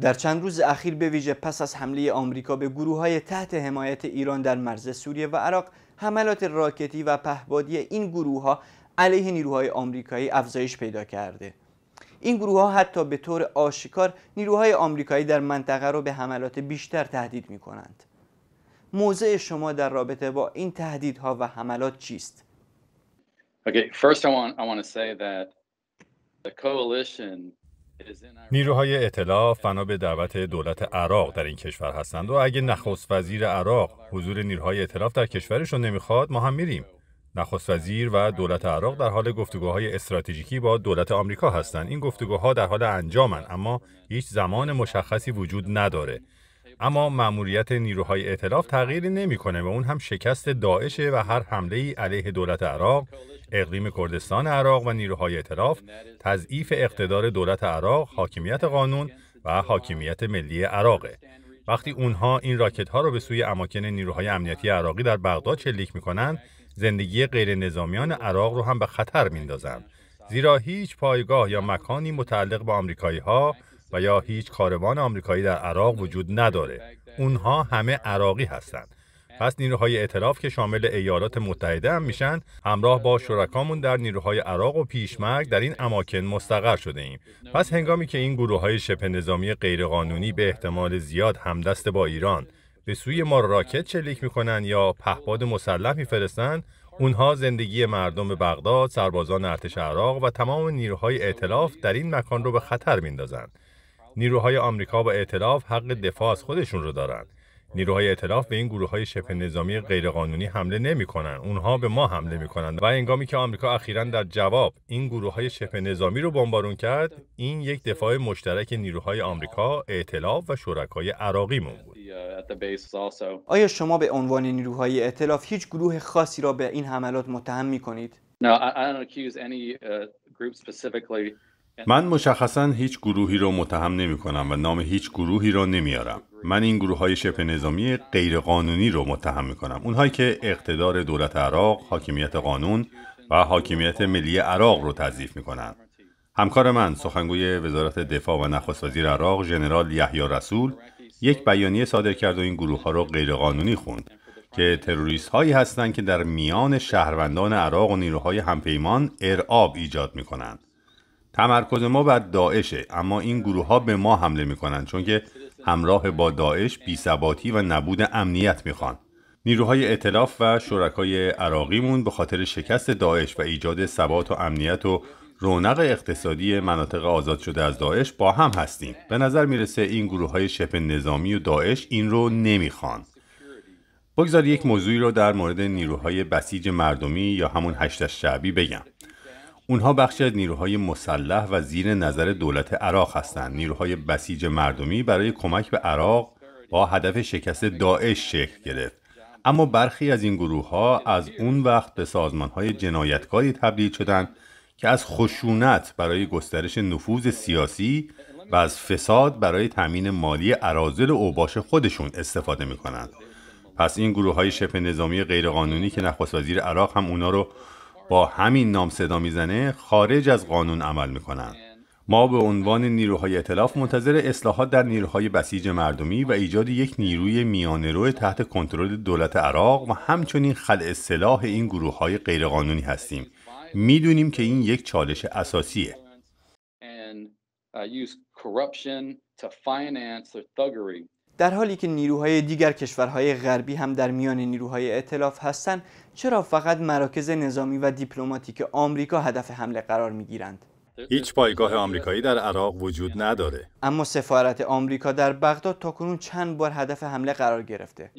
در چند روز اخیر به ویژه پس از حمله آمریکا به گروه های تحت حمایت ایران در مرز سوریه و عراق حملات راکتی و پهبادی این گروه ها علیه نیروهای آمریکایی افزایش پیدا کرده این گروه ها حتی به طور آشکار نیروهای آمریکایی در منطقه را به حملات بیشتر تهدید می کنند موضع شما در رابطه با این تهدیدها و حملات چیست؟ Okay, first I want, I نیروهای اطلاع فنا به دعوت دولت عراق در این کشور هستند و اگه نخست وزیر عراق حضور نیروهای اطلاف در کشورشون نمیخواد ما هم میریم نخست وزیر و دولت عراق در حال گفتگوهای استراتژیکی با دولت آمریکا هستند این گفتگوها در حال انجامن اما هیچ زمان مشخصی وجود نداره اما مأموریت نیروهای ائتلاف تغییری نمیکنه و اون هم شکست داعشه و هر حمله ای علیه دولت عراق، اقلیم کردستان عراق و نیروهای ائتلاف، تضعیف اقتدار دولت عراق، حاکمیت قانون و حاکمیت ملی عراقه. وقتی اونها این راکت ها رو به سوی اماکن نیروهای امنیتی عراقی در بغداد شلیک میکنن، زندگی غیر نظامیان عراق رو هم به خطر میندازن. زیرا هیچ پایگاه یا مکانی متعلق به آمریکایی ها و یا هیچ کاروان آمریکایی در عراق وجود نداره اونها همه عراقی هستند پس نیروهای اعتراف که شامل ایالات متحده هم میشن همراه با شرکامون در نیروهای عراق و پیشمرگ در این اماکن مستقر شده ایم پس هنگامی که این گروه های شبه نظامی غیرقانونی به احتمال زیاد همدست با ایران به سوی ما راکت چلیک میکنن یا پهپاد مسلح میفرستند اونها زندگی مردم بغداد، سربازان ارتش عراق و تمام نیروهای اعتلاف در این مکان رو به خطر میندازند. نیروهای آمریکا با اعتلاف حق دفاع از خودشون رو دارند. نیروهای اعتلاف به این گروه های شبه نظامی غیرقانونی حمله نمی اونها به ما حمله می کنند. و انگامی که آمریکا اخیرا در جواب این گروه های شبه نظامی رو بمبارون کرد این یک دفاع مشترک نیروهای آمریکا اعتلاف و شرکای عراقی مون بود آیا شما به عنوان نیروهای اعتلاف هیچ گروه خاصی را به این حملات متهم می کنید؟ من مشخصا هیچ گروهی رو متهم نمی کنم و نام هیچ گروهی رو نمیارم. من این گروه های شبه نظامی غیرقانونی رو متهم می کنم. اونهایی که اقتدار دولت عراق، حاکمیت قانون و حاکمیت ملی عراق رو تضیف می کنن. همکار من سخنگوی وزارت دفاع و نخست وزیر عراق ژنرال یحیی رسول یک بیانیه صادر کرد و این گروه ها رو غیرقانونی خوند که تروریست هایی هستند که در میان شهروندان عراق و نیروهای همپیمان ارعاب ایجاد می کنند. تمرکز ما بر داعشه اما این گروه ها به ما حمله میکنن چون که همراه با داعش بیثباتی و نبود امنیت میخوان نیروهای اطلاف و شرکای عراقیمون به خاطر شکست داعش و ایجاد ثبات و امنیت و رونق اقتصادی مناطق آزاد شده از داعش با هم هستیم به نظر میرسه این گروه های شپ نظامی و داعش این رو نمیخوان بگذار یک موضوعی رو در مورد نیروهای بسیج مردمی یا همون هشتش شعبی بگم اونها بخشی از نیروهای مسلح و زیر نظر دولت عراق هستند نیروهای بسیج مردمی برای کمک به عراق با هدف شکست داعش شکل گرفت اما برخی از این گروه ها از اون وقت به سازمان های جنایتکاری تبدیل شدند که از خشونت برای گسترش نفوذ سیاسی و از فساد برای تامین مالی عراضل و اوباش خودشون استفاده می کنند. پس این گروه های شبه نظامی غیرقانونی که نخست وزیر عراق هم اونا رو با همین نام صدا میزنه خارج از قانون عمل میکنن ما به عنوان نیروهای اطلاف منتظر اصلاحات در نیروهای بسیج مردمی و ایجاد یک نیروی میانه تحت کنترل دولت عراق و همچنین خلع سلاح این گروه های غیرقانونی هستیم میدونیم که این یک چالش اساسیه uh, در حالی که نیروهای دیگر کشورهای غربی هم در میان نیروهای اطلاف هستند چرا فقط مراکز نظامی و دیپلماتیک آمریکا هدف حمله قرار گیرند؟ هیچ پایگاه آمریکایی در عراق وجود نداره اما سفارت آمریکا در بغداد تاکنون چند بار هدف حمله قرار گرفته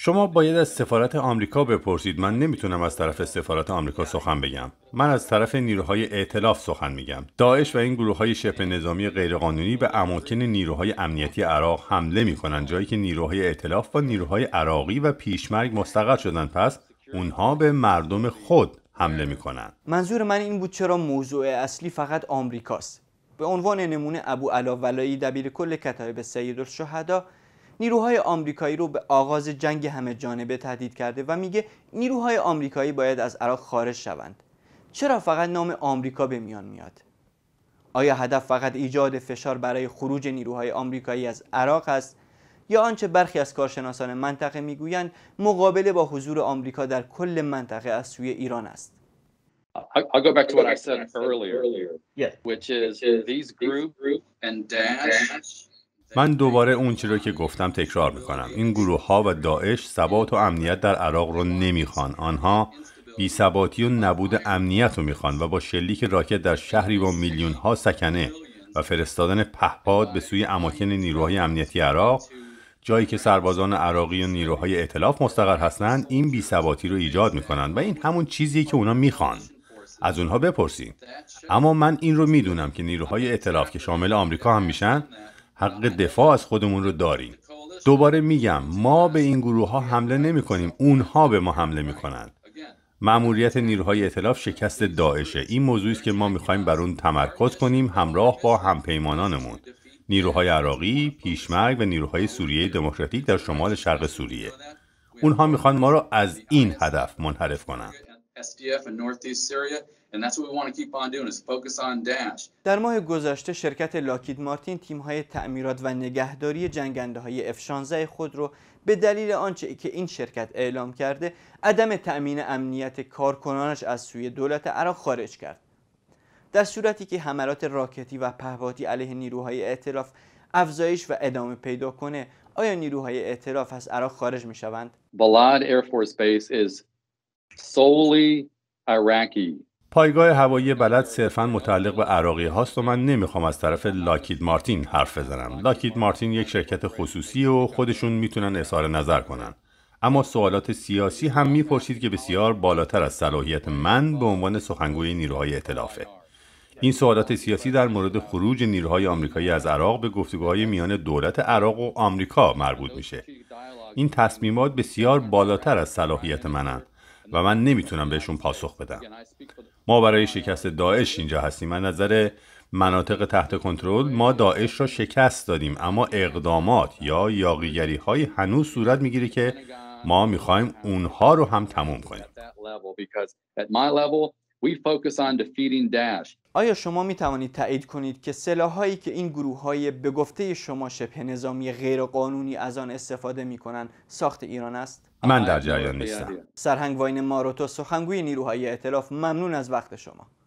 شما باید از سفارت آمریکا بپرسید من نمیتونم از طرف سفارت آمریکا سخن بگم من از طرف نیروهای ائتلاف سخن میگم داعش و این گروه های شبه نظامی غیرقانونی به اماکن نیروهای امنیتی عراق حمله میکنن جایی که نیروهای ائتلاف و نیروهای عراقی و پیشمرگ مستقر شدن پس اونها به مردم خود حمله میکنن منظور من این بود چرا موضوع اصلی فقط آمریکاست به عنوان نمونه ابو علا ولایی دبیر کل کتاب سید الشهدا نیروهای آمریکایی رو به آغاز جنگ همه جانبه تهدید کرده و میگه نیروهای آمریکایی باید از عراق خارج شوند چرا فقط نام آمریکا به میان میاد آیا هدف فقط ایجاد فشار برای خروج نیروهای آمریکایی از عراق است یا آنچه برخی از کارشناسان منطقه میگویند مقابله با حضور آمریکا در کل منطقه از سوی ایران است I'll go back to what I said earlier, which is these and من دوباره اون چی رو که گفتم تکرار میکنم این گروه ها و داعش ثبات و امنیت در عراق رو نمیخوان آنها بی ثباتی و نبود امنیت رو میخوان و با شلیک راکت در شهری با میلیون ها سکنه و فرستادن پهپاد به سوی اماکن نیروهای امنیتی عراق جایی که سربازان عراقی و نیروهای اطلاف مستقر هستند این بی ثباتی رو ایجاد میکنن و این همون چیزیه که اونا میخوان از اونها بپرسید. اما من این رو میدونم که نیروهای ائتلاف که شامل آمریکا هم میشن حق دفاع از خودمون رو داریم دوباره میگم ما به این گروه ها حمله نمی کنیم اونها به ما حمله می کنند نیروهای اطلاف شکست داعشه این موضوعی است که ما میخوایم بر اون تمرکز کنیم همراه با همپیمانانمون نیروهای عراقی، پیشمرگ و نیروهای سوریه دموکراتیک در شمال شرق سوریه اونها میخوان ما را از این هدف منحرف کنند در ماه گذشته شرکت لاکید مارتین های تعمیرات و نگهداری جنگنده های F-16 خود را به دلیل آنچه که این شرکت اعلام کرده عدم تأمین امنیت کارکنانش از سوی دولت عراق خارج کرد در صورتی که حملات راکتی و پهپادی علیه نیروهای ائتلاف افزایش و ادامه پیدا کنه آیا نیروهای ائتلاف از عراق خارج می شوند؟ بلاد Air Force Base is solely پایگاه هوایی بلد صرفا متعلق به عراقی هاست و من نمیخوام از طرف لاکید مارتین حرف بزنم لاکید مارتین یک شرکت خصوصی و خودشون میتونن اظهار نظر کنن اما سوالات سیاسی هم میپرسید که بسیار بالاتر از صلاحیت من به عنوان سخنگوی نیروهای اطلافه این سوالات سیاسی در مورد خروج نیروهای آمریکایی از عراق به گفتگوهای میان دولت عراق و آمریکا مربوط میشه این تصمیمات بسیار بالاتر از صلاحیت منند و من نمیتونم بهشون پاسخ بدم ما برای شکست داعش اینجا هستیم از نظر مناطق تحت کنترل ما داعش را شکست دادیم اما اقدامات یا یاقیگری های هنوز صورت میگیره که ما میخوایم اونها رو هم تموم کنیم آیا شما می توانید تایید کنید که سلاحهایی که این گروه های به گفته شما شبه نظامی غیرقانونی از آن استفاده می کنند ساخت ایران است؟ من آره، در آره، جریان نیستم سرهنگ واین ماروتو سخنگوی نیروهای اعتلاف ممنون از وقت شما